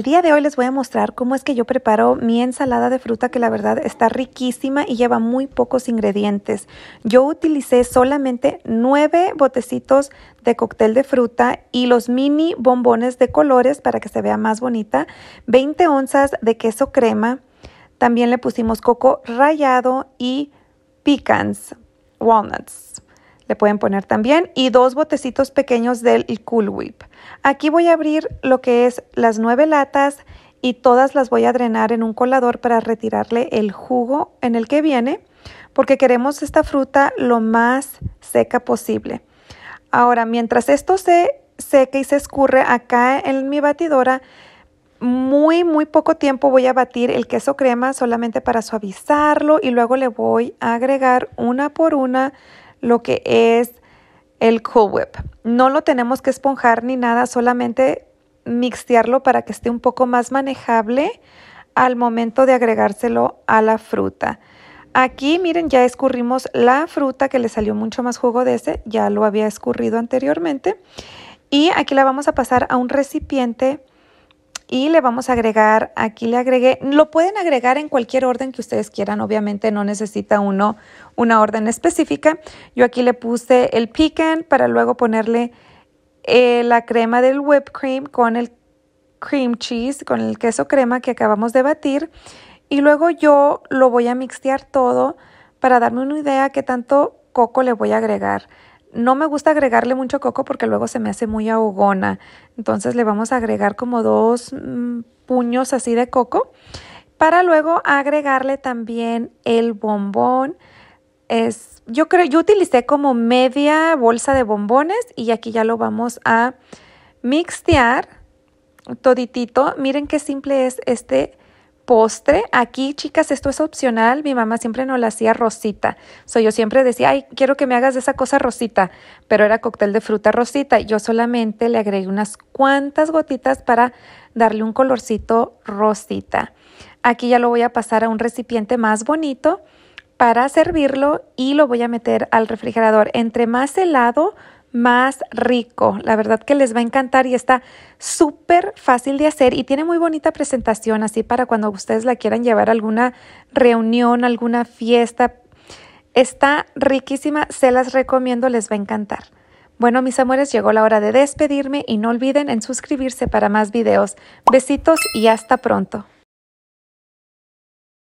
El día de hoy les voy a mostrar cómo es que yo preparo mi ensalada de fruta que la verdad está riquísima y lleva muy pocos ingredientes. Yo utilicé solamente nueve botecitos de cóctel de fruta y los mini bombones de colores para que se vea más bonita, 20 onzas de queso crema, también le pusimos coco rallado y pecans, walnuts le pueden poner también, y dos botecitos pequeños del Cool Whip. Aquí voy a abrir lo que es las nueve latas y todas las voy a drenar en un colador para retirarle el jugo en el que viene, porque queremos esta fruta lo más seca posible. Ahora, mientras esto se seca y se escurre acá en mi batidora, muy, muy poco tiempo voy a batir el queso crema solamente para suavizarlo y luego le voy a agregar una por una lo que es el co-web, No lo tenemos que esponjar ni nada, solamente mixtearlo para que esté un poco más manejable al momento de agregárselo a la fruta. Aquí, miren, ya escurrimos la fruta que le salió mucho más jugo de ese, ya lo había escurrido anteriormente. Y aquí la vamos a pasar a un recipiente y le vamos a agregar, aquí le agregué, lo pueden agregar en cualquier orden que ustedes quieran, obviamente no necesita uno una orden específica. Yo aquí le puse el pecan para luego ponerle eh, la crema del whipped cream con el cream cheese, con el queso crema que acabamos de batir y luego yo lo voy a mixtear todo para darme una idea qué tanto coco le voy a agregar. No me gusta agregarle mucho coco porque luego se me hace muy ahogona. Entonces le vamos a agregar como dos mm, puños así de coco para luego agregarle también el bombón. Es, yo creo, yo utilicé como media bolsa de bombones y aquí ya lo vamos a mixtear toditito. Miren qué simple es este postre, aquí chicas, esto es opcional, mi mamá siempre nos la hacía rosita. yo siempre decía, ay, quiero que me hagas esa cosa rosita, pero era cóctel de fruta rosita. Yo solamente le agregué unas cuantas gotitas para darle un colorcito rosita. Aquí ya lo voy a pasar a un recipiente más bonito para servirlo y lo voy a meter al refrigerador. Entre más helado, más rico. La verdad que les va a encantar y está súper fácil de hacer y tiene muy bonita presentación así para cuando ustedes la quieran llevar a alguna reunión, alguna fiesta. Está riquísima, se las recomiendo, les va a encantar. Bueno, mis amores, llegó la hora de despedirme y no olviden en suscribirse para más videos. Besitos y hasta pronto.